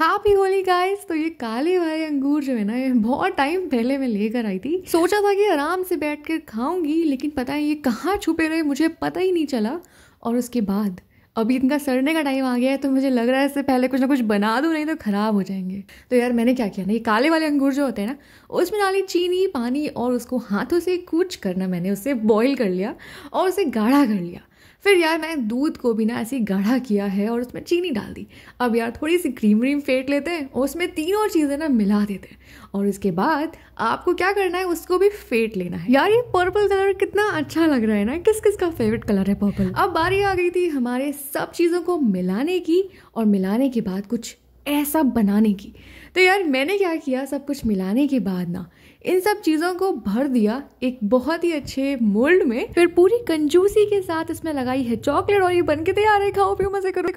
happy Holi guys तो ये काले वाले अंगूर जो है ना ये बहुत टाइम पहले मैं लेकर आई थी सोचा था कि आराम से बैठ कर खाऊंगी लेकिन पता है ये कहाँ छुपे रहे मुझे पता ही नहीं चला और उसके बाद अभी इनका सड़ने का टाइम आ गया है तो मुझे लग रहा है इससे पहले कुछ ना कुछ बना दूँ नहीं तो ख़राब हो जाएंगे तो यार मैंने क्या किया ना ये काले वाले अंगूर जो होते हैं ना उसमें डाली चीनी पानी और उसको हाथों से कूच करना मैंने उसे बॉईल कर लिया और उसे गाढ़ा कर लिया फिर यार मैंने दूध को भी ना ऐसे गाढ़ा किया है और उसमें चीनी डाल दी अब यार थोड़ी सी क्रीम व्रीम फेंट लेते हैं और उसमें तीन और चीज़ें ना मिला देते हैं और उसके बाद आपको क्या करना है उसको भी फेंट लेना है यार ये पर्पल कलर कितना अच्छा लग रहा है ना किस किस का फेवरेट कलर है पर्पल अब बारी आ गई थी हमारे सब चीज़ों को मिलाने की और मिलाने के बाद कुछ ऐसा बनाने की तो यार मैंने क्या किया सब कुछ मिलाने के बाद ना इन सब चीज़ों को भर दिया एक बहुत ही अच्छे मोल्ड में फिर पूरी कंजूसी के साथ इसमें लगाई है चॉकलेट और ये बन के तैयार है खाओ पियो मज़े करो